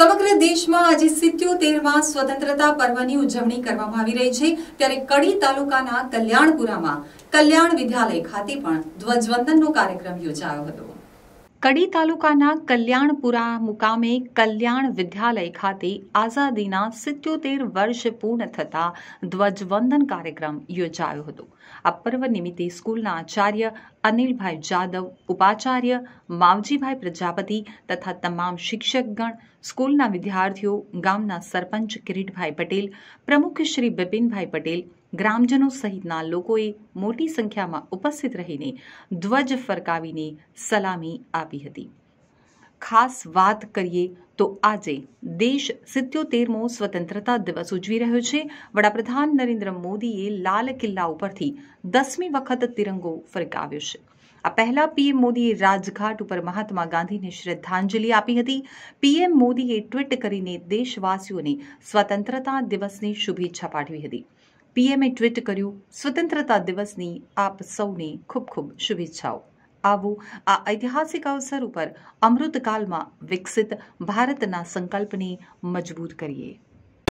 સમગ્ર દેશમાં આજે સિત્યોતેરમાં સ્વતંત્રતા પર્વની ઉજવણી કરવામાં આવી રહી છે ત્યારે કડી તાલુકાના કલ્યાણપુરામાં કલ્યાણ વિદ્યાલય ખાતે પણ ધ્વજવંદનનો કાર્યક્રમ યોજાયો હતો કડી તાલુકાના કલ્યાણપુરા મુકામે કલ્યાણ વિદ્યાલય ખાતે આઝાદીના સિત્યોતેર વર્ષ પૂર્ણ થતા ધ્વજવંદન કાર્યક્રમ યોજાયો હતો આ પર્વ નિમિત્તે સ્કૂલના આચાર્ય અનિલભાઈ જાદવ ઉપાચાર્ય માવજીભાઈ પ્રજાપતિ તથા તમામ શિક્ષકગણ સ્કૂલના વિદ્યાર્થીઓ ગામના સરપંચ કિરીટભાઈ પટેલ પ્રમુખ શ્રી બિપિનભાઈ પટેલ ગ્રામજનો સહિતના લોકોએ મોટી સંખ્યામાં ઉપસ્થિત રહીને ધ્વજ ફરકાવીને સલામી આપી હતી ખાસ વાત કરીએ તો આજે દેશ સિત્યોતેરમો સ્વતંત્રતા દિવસ ઉજવી રહ્યો છે વડાપ્રધાન નરેન્દ્ર મોદીએ લાલ કિલ્લા ઉપરથી દસમી વખત તિરંગો ફરકાવ્યો છે આ પહેલા પીએમ મોદીએ રાજઘાટ ઉપર મહાત્મા ગાંધીને શ્રદ્ધાંજલિ આપી હતી પીએમ મોદીએ ટ્વીટ કરીને દેશવાસીઓને સ્વતંત્રતા દિવસની શુભેચ્છા પાઠવી હતી પીએમએ ટ્વીટ કર્યું સ્વતંત્રતા દિવસની આપ સૌને ખૂબ ખૂબ શુભેચ્છાઓ આવું આ ઐતિહાસિક અવસર ઉપર અમૃતકાલમાં વિકસિત ભારતના સંકલ્પને મજબૂત કરીએ